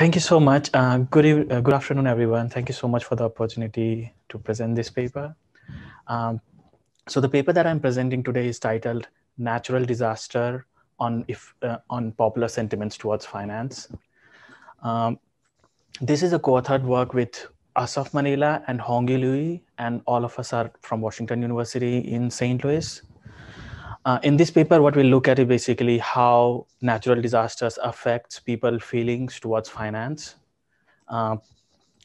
Thank you so much. Uh, good, uh, good afternoon, everyone. Thank you so much for the opportunity to present this paper. Um, so the paper that I'm presenting today is titled Natural Disaster on, if, uh, on Popular Sentiments Towards Finance. Um, this is a co-authored work with us of Manila and Hongi Louis, and all of us are from Washington University in St. Louis. Uh, in this paper, what we look at is basically how natural disasters affects people feelings towards finance. Uh,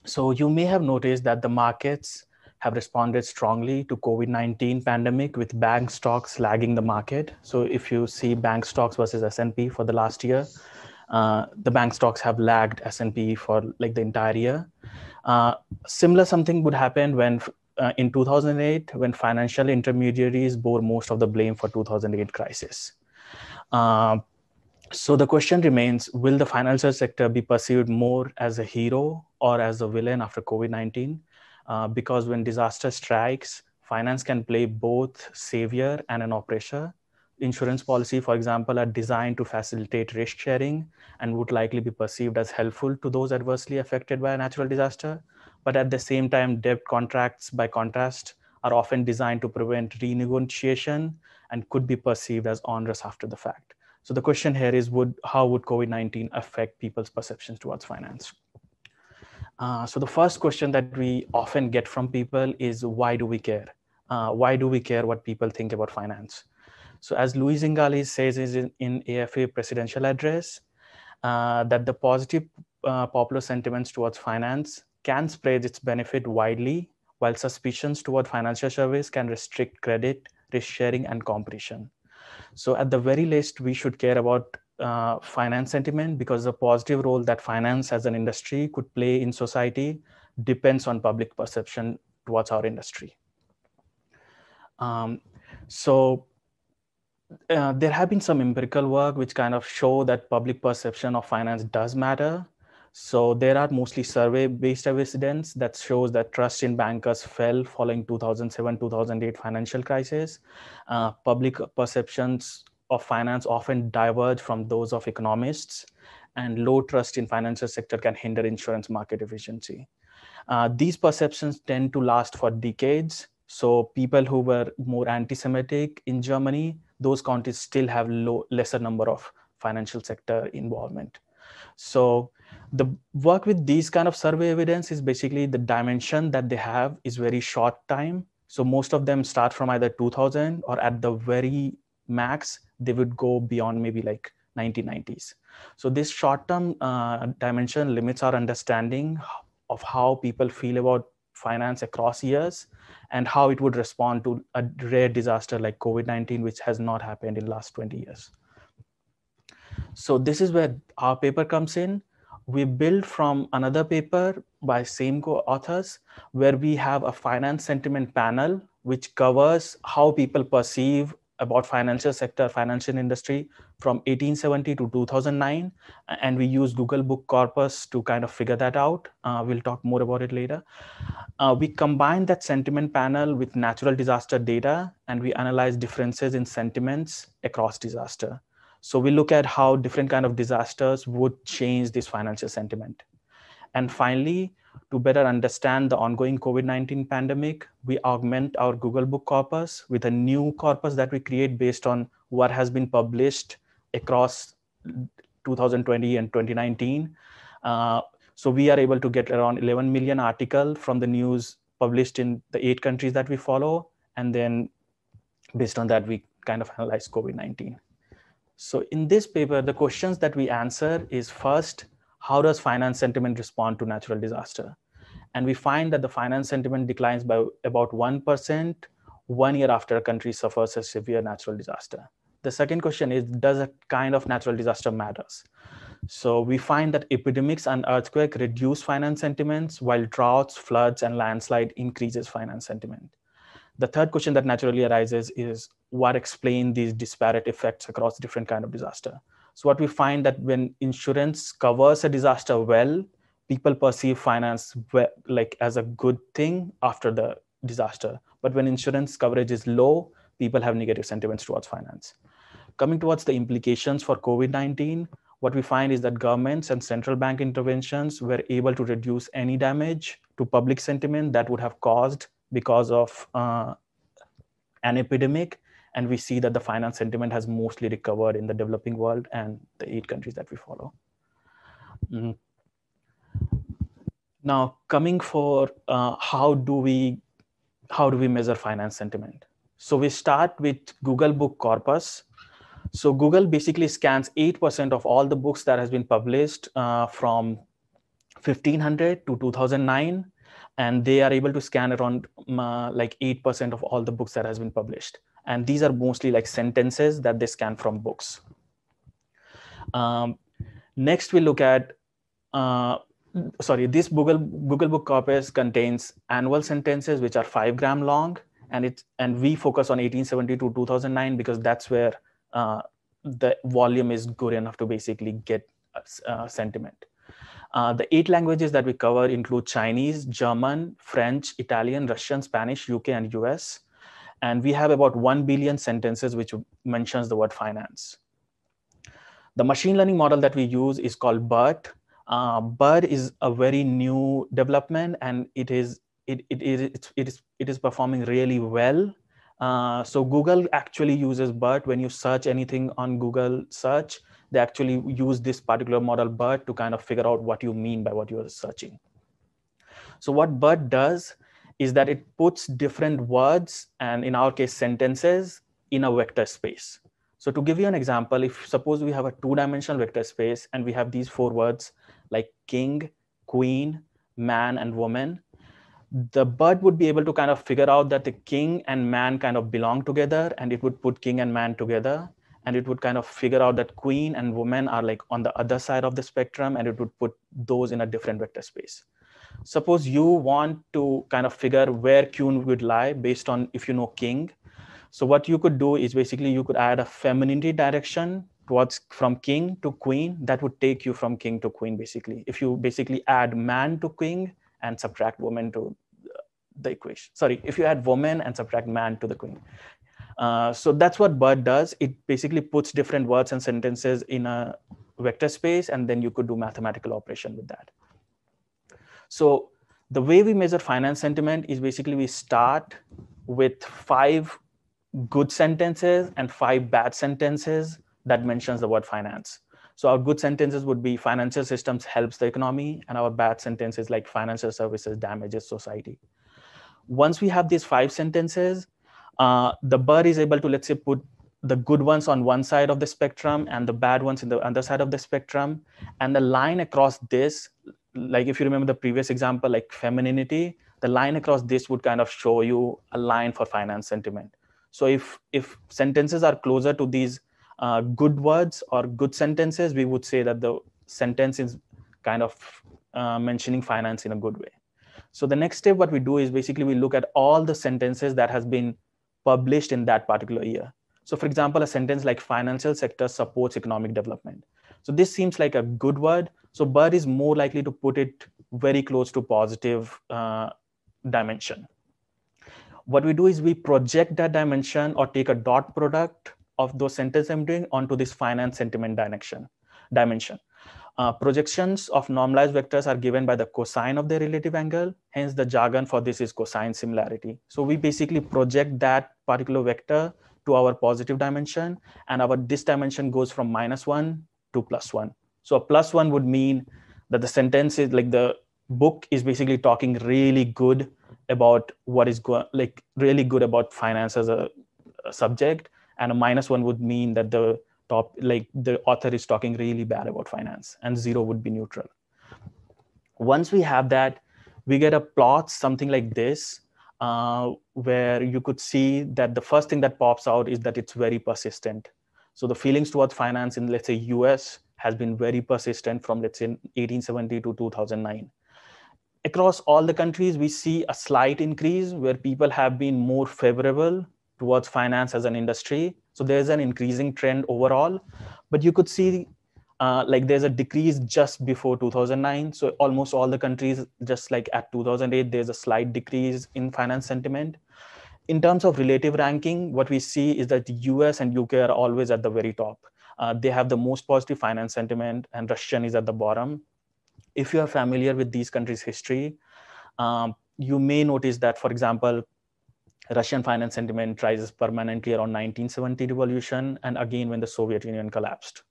so you may have noticed that the markets have responded strongly to COVID-19 pandemic with bank stocks lagging the market. So if you see bank stocks versus S&P for the last year, uh, the bank stocks have lagged S&P for like the entire year. Uh, similar something would happen when uh, in 2008 when financial intermediaries bore most of the blame for 2008 crisis. Uh, so the question remains, will the financial sector be perceived more as a hero or as a villain after COVID-19? Uh, because when disaster strikes, finance can play both savior and an oppressor. Insurance policy, for example, are designed to facilitate risk sharing and would likely be perceived as helpful to those adversely affected by a natural disaster but at the same time, debt contracts, by contrast, are often designed to prevent renegotiation and could be perceived as onerous after the fact. So the question here is, would how would COVID-19 affect people's perceptions towards finance? Uh, so the first question that we often get from people is, why do we care? Uh, why do we care what people think about finance? So as Luis Ingali says in, in AFA presidential address, uh, that the positive uh, popular sentiments towards finance can spread its benefit widely, while suspicions toward financial service can restrict credit, risk sharing, and competition. So at the very least, we should care about uh, finance sentiment because the positive role that finance as an industry could play in society depends on public perception towards our industry. Um, so uh, there have been some empirical work which kind of show that public perception of finance does matter so there are mostly survey-based evidence that shows that trust in bankers fell following 2007-2008 financial crisis. Uh, public perceptions of finance often diverge from those of economists, and low trust in financial sector can hinder insurance market efficiency. Uh, these perceptions tend to last for decades. So people who were more anti-Semitic in Germany, those countries still have low, lesser number of financial sector involvement. So the work with these kind of survey evidence is basically the dimension that they have is very short time so most of them start from either 2000 or at the very max they would go beyond maybe like 1990s so this short term uh, dimension limits our understanding of how people feel about finance across years and how it would respond to a rare disaster like covid-19 which has not happened in last 20 years so this is where our paper comes in we build from another paper by same co-authors where we have a finance sentiment panel which covers how people perceive about financial sector financial industry from 1870 to 2009 and we use google book corpus to kind of figure that out uh, we'll talk more about it later uh, we combine that sentiment panel with natural disaster data and we analyze differences in sentiments across disaster so we look at how different kind of disasters would change this financial sentiment. And finally, to better understand the ongoing COVID-19 pandemic, we augment our Google Book corpus with a new corpus that we create based on what has been published across 2020 and 2019. Uh, so we are able to get around 11 million article from the news published in the eight countries that we follow. And then based on that, we kind of analyze COVID-19. So in this paper, the questions that we answer is first, how does finance sentiment respond to natural disaster? And we find that the finance sentiment declines by about 1% one year after a country suffers a severe natural disaster. The second question is, does a kind of natural disaster matters? So we find that epidemics and earthquake reduce finance sentiments while droughts, floods, and landslide increases finance sentiment. The third question that naturally arises is what explain these disparate effects across different kind of disaster. So what we find that when insurance covers a disaster well, people perceive finance like as a good thing after the disaster. But when insurance coverage is low, people have negative sentiments towards finance. Coming towards the implications for COVID-19, what we find is that governments and central bank interventions were able to reduce any damage to public sentiment that would have caused because of uh, an epidemic. And we see that the finance sentiment has mostly recovered in the developing world and the eight countries that we follow. Mm. Now coming for uh, how do we how do we measure finance sentiment? So we start with Google Book Corpus. So Google basically scans 8% of all the books that has been published uh, from 1500 to 2009 and they are able to scan around mm, uh, like 8% of all the books that has been published. And these are mostly like sentences that they scan from books. Um, next, we look at, uh, sorry, this Google, Google Book Corpus contains annual sentences, which are five gram long. And, it, and we focus on 1870 to 2009 because that's where uh, the volume is good enough to basically get uh, sentiment. Uh, the eight languages that we cover include Chinese, German, French, Italian, Russian, Spanish, UK, and US. And we have about 1 billion sentences which mentions the word finance. The machine learning model that we use is called BERT. Uh, BERT is a very new development and it is, it, it, it, it, is, it is performing really well. Uh, so Google actually uses BERT when you search anything on Google search, they actually use this particular model BERT to kind of figure out what you mean by what you're searching. So what BERT does is that it puts different words and in our case sentences in a vector space. So to give you an example, if suppose we have a two-dimensional vector space and we have these four words like king, queen, man, and woman, the bird would be able to kind of figure out that the king and man kind of belong together and it would put king and man together and it would kind of figure out that queen and woman are like on the other side of the spectrum and it would put those in a different vector space suppose you want to kind of figure where queen would lie based on if you know king so what you could do is basically you could add a femininity direction towards from king to queen that would take you from king to queen basically if you basically add man to king and subtract woman to the equation sorry if you add woman and subtract man to the queen uh, so that's what BERT does. It basically puts different words and sentences in a vector space, and then you could do mathematical operation with that. So the way we measure finance sentiment is basically we start with five good sentences and five bad sentences that mentions the word finance. So our good sentences would be financial systems helps the economy, and our bad sentences like financial services damages society. Once we have these five sentences, uh, the bird is able to, let's say, put the good ones on one side of the spectrum and the bad ones in the other side of the spectrum. And the line across this, like if you remember the previous example, like femininity, the line across this would kind of show you a line for finance sentiment. So if, if sentences are closer to these uh, good words or good sentences, we would say that the sentence is kind of uh, mentioning finance in a good way. So the next step, what we do is basically we look at all the sentences that has been published in that particular year. So for example, a sentence like financial sector supports economic development. So this seems like a good word. So Bird is more likely to put it very close to positive uh, dimension. What we do is we project that dimension or take a dot product of those sentences I'm doing onto this finance sentiment dimension. dimension. Uh, projections of normalized vectors are given by the cosine of the relative angle. Hence, the jargon for this is cosine similarity. So we basically project that particular vector to our positive dimension and our this dimension goes from minus one to plus one. So a plus one would mean that the sentence is like the book is basically talking really good about what is going like really good about finance as a, a subject and a minus one would mean that the top like the author is talking really bad about finance and zero would be neutral once we have that we get a plot something like this uh, where you could see that the first thing that pops out is that it's very persistent so the feelings towards finance in let's say us has been very persistent from let's say 1870 to 2009 across all the countries we see a slight increase where people have been more favorable towards finance as an industry so there's an increasing trend overall, but you could see uh, like there's a decrease just before 2009. So almost all the countries, just like at 2008, there's a slight decrease in finance sentiment. In terms of relative ranking, what we see is that the US and UK are always at the very top. Uh, they have the most positive finance sentiment and Russian is at the bottom. If you are familiar with these countries' history, um, you may notice that, for example, Russian finance sentiment rises permanently around 1970 revolution and again when the Soviet Union collapsed.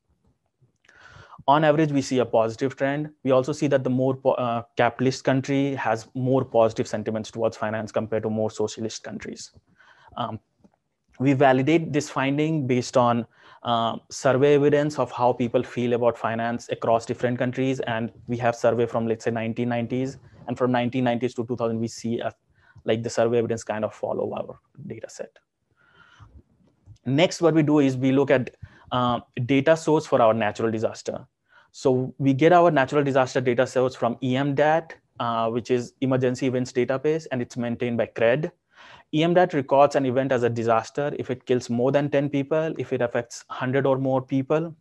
On average, we see a positive trend. We also see that the more uh, capitalist country has more positive sentiments towards finance compared to more socialist countries. Um, we validate this finding based on uh, survey evidence of how people feel about finance across different countries. And we have survey from let's say 1990s and from 1990s to 2000, we see a like the survey evidence kind of follow our data set. Next, what we do is we look at uh, data source for our natural disaster. So we get our natural disaster data source from EMDAT, uh, which is Emergency Events Database, and it's maintained by CRED. EMDAT records an event as a disaster if it kills more than 10 people, if it affects 100 or more people,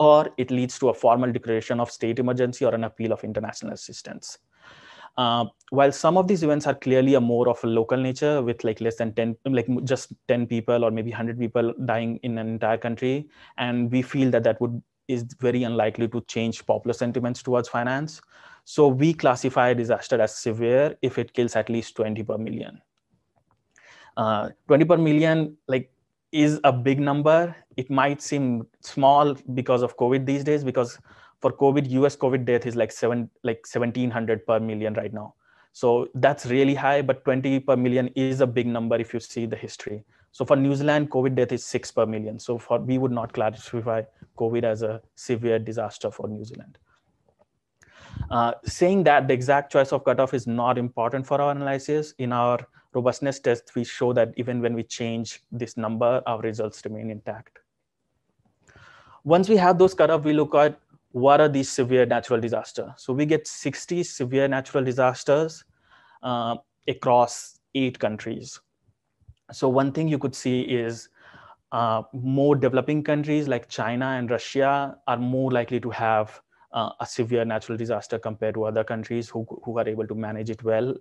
or it leads to a formal declaration of state emergency or an appeal of international assistance. Uh, while some of these events are clearly a more of a local nature with like less than 10 like just 10 people or maybe 100 people dying in an entire country and we feel that that would is very unlikely to change popular sentiments towards finance so we classify disaster as severe if it kills at least 20 per million uh, 20 per million like is a big number it might seem small because of covid these days because for COVID, US COVID death is like seven, like 1700 per million right now. So that's really high, but 20 per million is a big number if you see the history. So for New Zealand, COVID death is six per million. So for we would not classify COVID as a severe disaster for New Zealand. Uh, saying that the exact choice of cutoff is not important for our analysis, in our robustness test, we show that even when we change this number, our results remain intact. Once we have those cutoff, we look at what are these severe natural disasters? So we get 60 severe natural disasters uh, across eight countries. So one thing you could see is uh, more developing countries like China and Russia are more likely to have uh, a severe natural disaster compared to other countries who, who are able to manage it well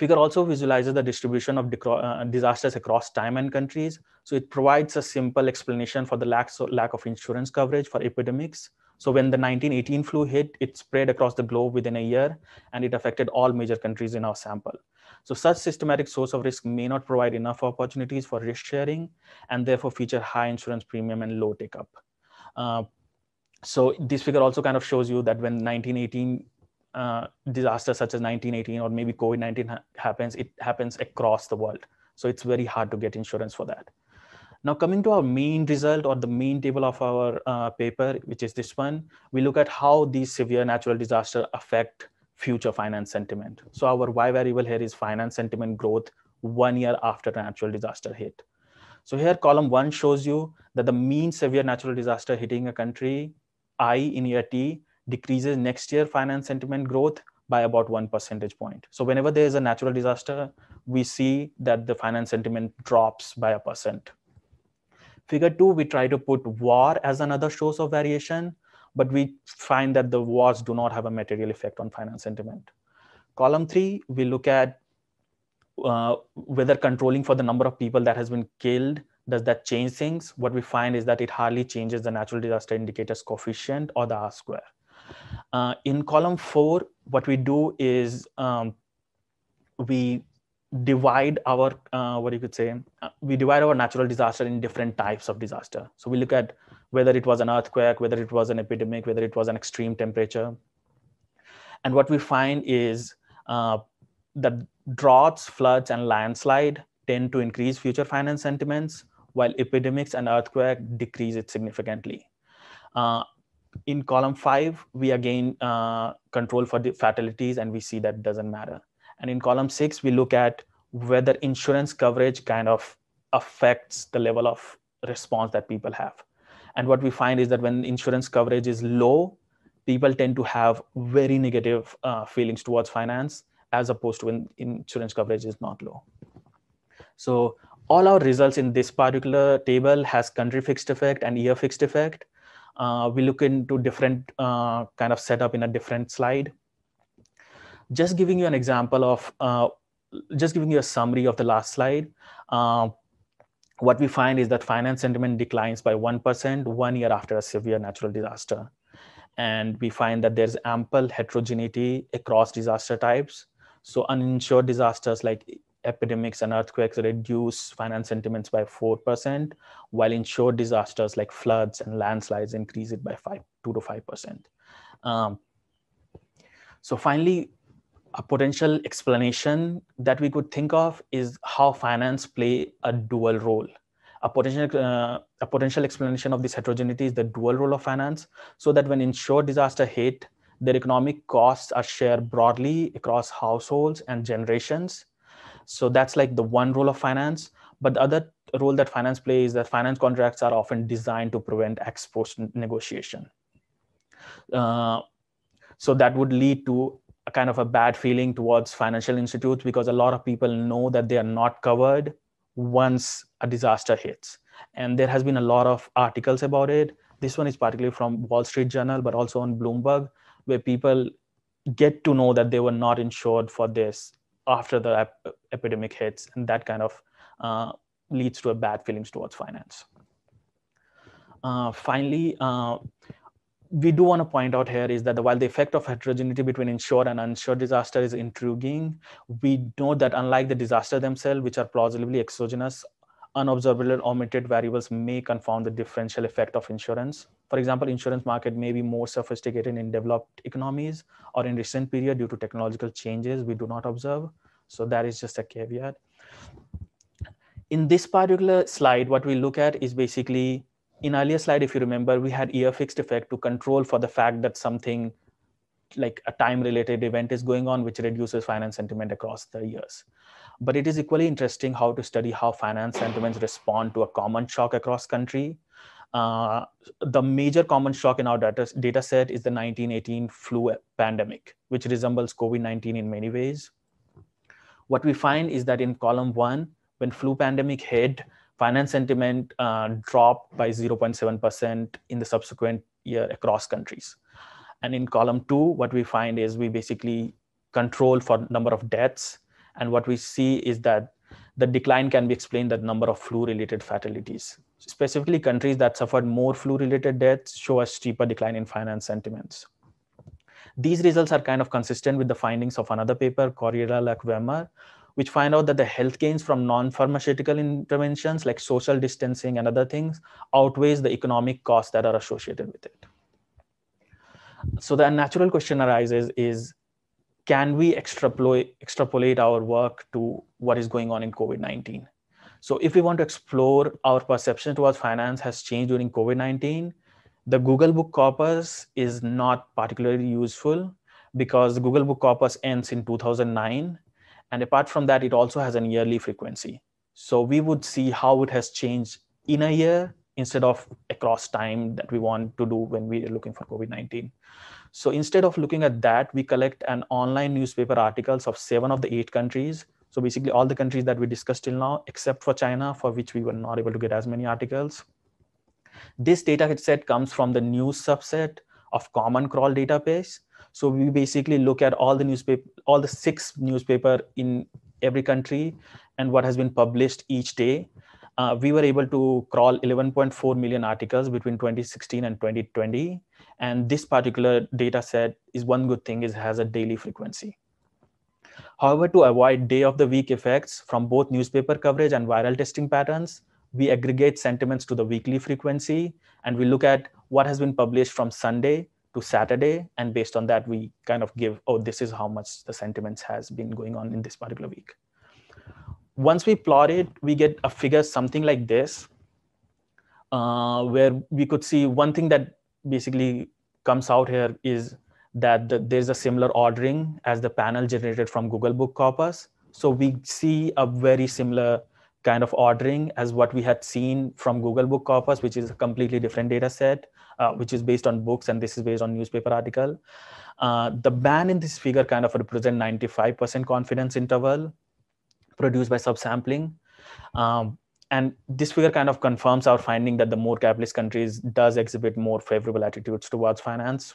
Figure also visualizes the distribution of uh, disasters across time and countries. So it provides a simple explanation for the lack, so lack of insurance coverage for epidemics. So when the 1918 flu hit, it spread across the globe within a year and it affected all major countries in our sample. So such systematic source of risk may not provide enough opportunities for risk sharing and therefore feature high insurance premium and low take up. Uh, so this figure also kind of shows you that when 1918 uh, disaster such as 1918 or maybe COVID-19 ha happens, it happens across the world. So it's very hard to get insurance for that. Now coming to our main result or the main table of our uh, paper, which is this one, we look at how these severe natural disasters affect future finance sentiment. So our Y variable here is finance sentiment growth one year after a natural disaster hit. So here column one shows you that the mean severe natural disaster hitting a country, I in year T, decreases next year finance sentiment growth by about one percentage point. So whenever there is a natural disaster, we see that the finance sentiment drops by a percent. Figure two, we try to put war as another source of variation, but we find that the wars do not have a material effect on finance sentiment. Column three, we look at uh, whether controlling for the number of people that has been killed, does that change things? What we find is that it hardly changes the natural disaster indicators coefficient or the R square uh, in column four, what we do is um, we divide our, uh, what you could say, uh, we divide our natural disaster in different types of disaster. So we look at whether it was an earthquake, whether it was an epidemic, whether it was an extreme temperature. And what we find is uh, that droughts, floods, and landslide tend to increase future finance sentiments, while epidemics and earthquake decrease it significantly. Uh, in column five, we again uh, control for the fatalities and we see that doesn't matter. And in column six, we look at whether insurance coverage kind of affects the level of response that people have. And what we find is that when insurance coverage is low, people tend to have very negative uh, feelings towards finance as opposed to when insurance coverage is not low. So all our results in this particular table has country fixed effect and year fixed effect uh, we look into different uh, kind of setup in a different slide. Just giving you an example of, uh, just giving you a summary of the last slide what we find is that finance sentiment declines by 1% one year after a severe natural disaster. And we find that there's ample heterogeneity across disaster types. So uninsured disasters like epidemics and earthquakes reduce finance sentiments by 4%, while insured disasters like floods and landslides increase it by five, 2 to 5%. Um, so finally, a potential explanation that we could think of is how finance play a dual role. A potential, uh, a potential explanation of this heterogeneity is the dual role of finance, so that when insured disaster hit, their economic costs are shared broadly across households and generations, so that's like the one role of finance. But the other role that finance plays is that finance contracts are often designed to prevent ex post negotiation. Uh, so that would lead to a kind of a bad feeling towards financial institutes because a lot of people know that they are not covered once a disaster hits. And there has been a lot of articles about it. This one is particularly from Wall Street Journal, but also on Bloomberg, where people get to know that they were not insured for this after the ep- epidemic hits, and that kind of uh, leads to a bad feelings towards finance. Uh, finally, uh, we do want to point out here is that the, while the effect of heterogeneity between insured and uninsured disaster is intriguing, we know that unlike the disaster themselves, which are plausibly exogenous, unobservable omitted variables may confound the differential effect of insurance. For example, insurance market may be more sophisticated in developed economies or in recent period due to technological changes we do not observe. So that is just a caveat. In this particular slide, what we look at is basically in earlier slide, if you remember, we had year fixed effect to control for the fact that something like a time related event is going on, which reduces finance sentiment across the years. But it is equally interesting how to study how finance sentiments respond to a common shock across country. Uh, the major common shock in our data, data set is the 1918 flu pandemic, which resembles COVID-19 in many ways. What we find is that in column one, when flu pandemic hit, finance sentiment uh, dropped by 0.7% in the subsequent year across countries. And in column two, what we find is we basically control for number of deaths and what we see is that the decline can be explained that number of flu-related fatalities. Specifically, countries that suffered more flu-related deaths show a steeper decline in finance sentiments. These results are kind of consistent with the findings of another paper, Corriera Lac-Wemer, which find out that the health gains from non-pharmaceutical interventions like social distancing and other things outweighs the economic costs that are associated with it. So the natural question arises is, can we extrapolate, our work to what is going on in COVID-19? So if we want to explore our perception towards finance has changed during COVID-19, the Google Book Corpus is not particularly useful because the Google Book Corpus ends in 2009. And apart from that, it also has an yearly frequency. So we would see how it has changed in a year instead of across time that we want to do when we are looking for COVID-19. So instead of looking at that, we collect an online newspaper articles of seven of the eight countries. So basically all the countries that we discussed till now, except for China, for which we were not able to get as many articles. This data set comes from the news subset of common crawl database. So we basically look at all the newspaper, all the six newspaper in every country and what has been published each day. Uh, we were able to crawl 11.4 million articles between 2016 and 2020 and this particular data set is one good thing is has a daily frequency. However, to avoid day of the week effects from both newspaper coverage and viral testing patterns, we aggregate sentiments to the weekly frequency and we look at what has been published from Sunday to Saturday. And based on that, we kind of give, oh, this is how much the sentiments has been going on in this particular week. Once we plot it, we get a figure something like this, uh, where we could see one thing that basically comes out here is that the, there's a similar ordering as the panel generated from Google Book Corpus. So we see a very similar kind of ordering as what we had seen from Google Book Corpus, which is a completely different data set, uh, which is based on books, and this is based on newspaper article. Uh, the band in this figure kind of represent 95% confidence interval produced by subsampling. Um, and this figure kind of confirms our finding that the more capitalist countries does exhibit more favorable attitudes towards finance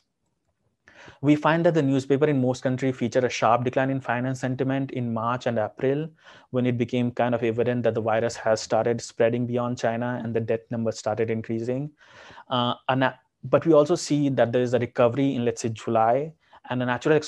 we find that the newspaper in most countries feature a sharp decline in finance sentiment in march and april when it became kind of evident that the virus has started spreading beyond china and the death numbers started increasing uh, and, uh, but we also see that there is a recovery in let's say july and a natural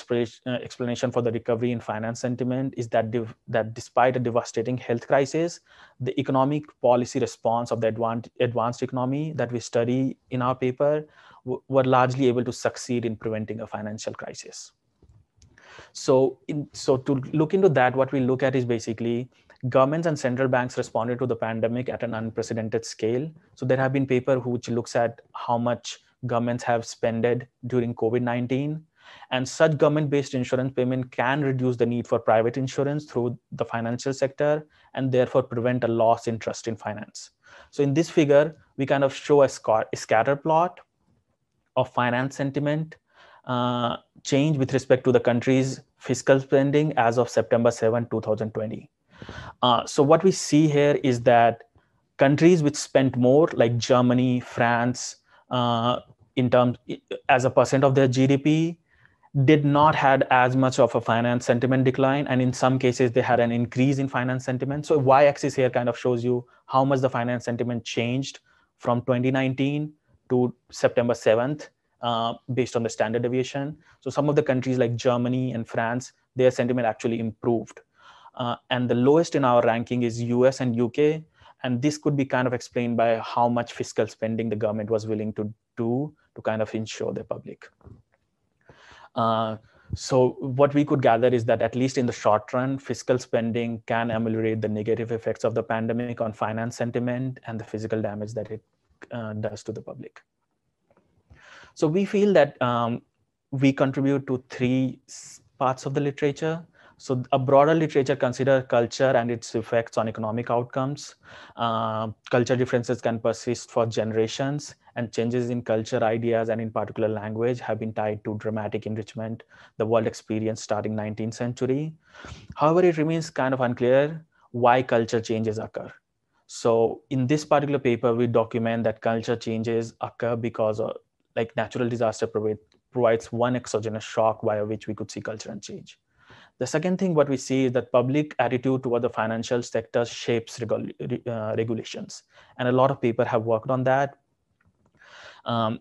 uh, explanation for the recovery in finance sentiment is that, that despite a devastating health crisis, the economic policy response of the advanced, advanced economy that we study in our paper were largely able to succeed in preventing a financial crisis. So, in, so to look into that, what we look at is basically governments and central banks responded to the pandemic at an unprecedented scale. So there have been paper which looks at how much governments have spended during COVID-19 and such government based insurance payment can reduce the need for private insurance through the financial sector and therefore prevent a loss in trust in finance. So in this figure, we kind of show a, scatter plot of finance sentiment uh, change with respect to the country's fiscal spending as of September 7, 2020. Uh, so what we see here is that countries which spent more like Germany, France, uh, in terms as a percent of their GDP, did not had as much of a finance sentiment decline and in some cases they had an increase in finance sentiment so y axis here kind of shows you how much the finance sentiment changed from 2019 to september 7th uh, based on the standard deviation so some of the countries like germany and france their sentiment actually improved uh, and the lowest in our ranking is us and uk and this could be kind of explained by how much fiscal spending the government was willing to do to kind of ensure the public uh, so what we could gather is that at least in the short run, fiscal spending can ameliorate the negative effects of the pandemic on finance sentiment and the physical damage that it uh, does to the public. So we feel that um, we contribute to three parts of the literature. So a broader literature consider culture and its effects on economic outcomes. Uh, culture differences can persist for generations and changes in culture, ideas, and in particular language have been tied to dramatic enrichment the world experience starting 19th century. However, it remains kind of unclear why culture changes occur. So in this particular paper, we document that culture changes occur because of uh, like natural disaster provide, provides one exogenous shock via which we could see and change. The second thing what we see is that public attitude toward the financial sector shapes regu uh, regulations. And a lot of people have worked on that, um,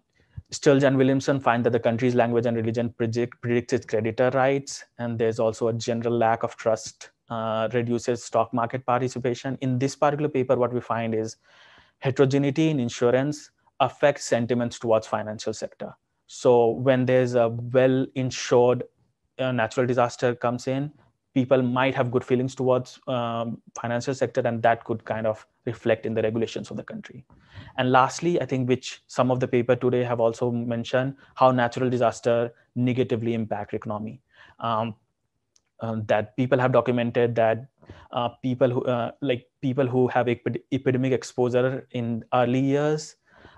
Sturge and Williamson find that the country's language and religion predict, predicts its creditor rights, and there's also a general lack of trust, uh, reduces stock market participation. In this particular paper, what we find is heterogeneity in insurance affects sentiments towards financial sector. So when there's a well-insured uh, natural disaster comes in, people might have good feelings towards um, financial sector, and that could kind of reflect in the regulations of the country. And lastly, I think which some of the paper today have also mentioned how natural disaster negatively impact economy. Um, um, that people have documented that uh, people who uh, like people who have ep- epidemic exposure in early years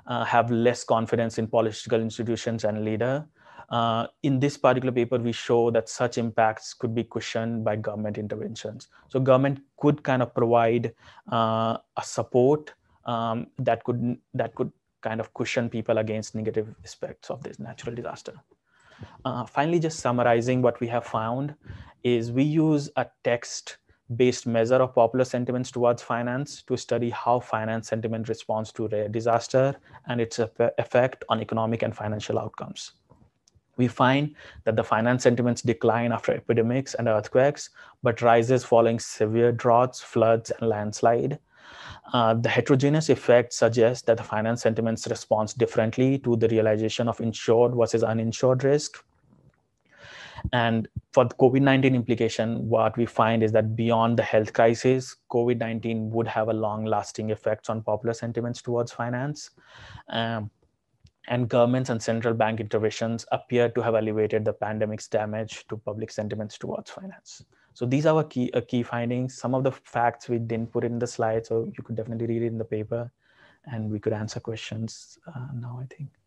uh, have less confidence in political institutions and leader uh, in this particular paper, we show that such impacts could be cushioned by government interventions. So government could kind of provide uh, a support um, that could that could kind of cushion people against negative aspects of this natural disaster. Uh, finally, just summarizing what we have found is we use a text based measure of popular sentiments towards finance to study how finance sentiment responds to rare disaster and its effect on economic and financial outcomes we find that the finance sentiments decline after epidemics and earthquakes, but rises following severe droughts, floods, and landslide. Uh, the heterogeneous effect suggests that the finance sentiments responds differently to the realization of insured versus uninsured risk. And for the COVID 19 implication, what we find is that beyond the health crisis, COVID 19 would have a long lasting effects on popular sentiments towards finance. Um, and governments and central bank interventions appear to have alleviated the pandemic's damage to public sentiments towards finance. So these are our key, uh, key findings. Some of the facts we didn't put in the slide, so you could definitely read it in the paper and we could answer questions uh, now, I think.